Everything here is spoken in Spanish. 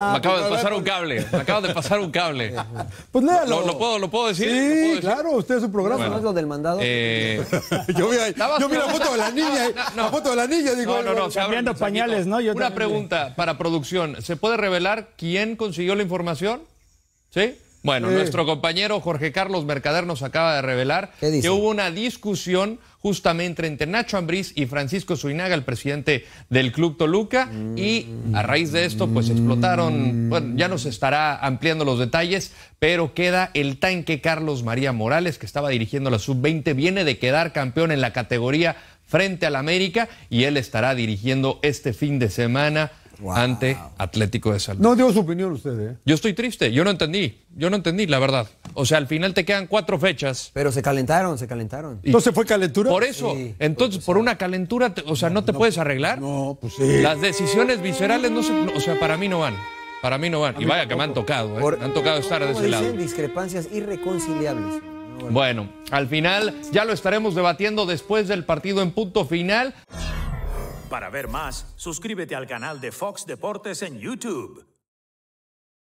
Ah, me pues acaba de pasar un pues. cable, me acaba de pasar un cable. Pues nada, ¿Lo, puedo, ¿Lo puedo decir? Sí, claro, usted es su programa. ¿No es lo del mandado? Eh, yo, vi, la foto de la niña, la foto de la niña, digo. No, no, no, cambiando pañales, ¿no? Yo Una pregunta para producción, ¿se puede revelar quién consiguió la información? ¿Sí? Bueno, eh. nuestro compañero Jorge Carlos Mercader nos acaba de revelar que hubo una discusión justamente entre Nacho Ambriz y Francisco Suinaga, el presidente del Club Toluca, y mm. a raíz de esto pues explotaron, bueno, ya nos estará ampliando los detalles, pero queda el tanque Carlos María Morales, que estaba dirigiendo la sub-20, viene de quedar campeón en la categoría frente al América y él estará dirigiendo este fin de semana ante Atlético de Salud. No dio su opinión usted, ¿eh? Yo estoy triste, yo no entendí, yo no entendí, la verdad. O sea, al final te quedan cuatro fechas. Pero se calentaron, se calentaron. entonces fue calentura. Por eso, entonces, por una calentura, o sea, no, te puedes arreglar. No, pues sí. Las decisiones viscerales no se, o sea, para mí no van. Para mí no van. y vaya que me han tocado, ¿eh? me han tocado estar de ese lado. discrepancias irreconciliables. Bueno, al final ya lo estaremos debatiendo después del partido en punto final. Para ver más, suscríbete al canal de Fox Deportes en YouTube.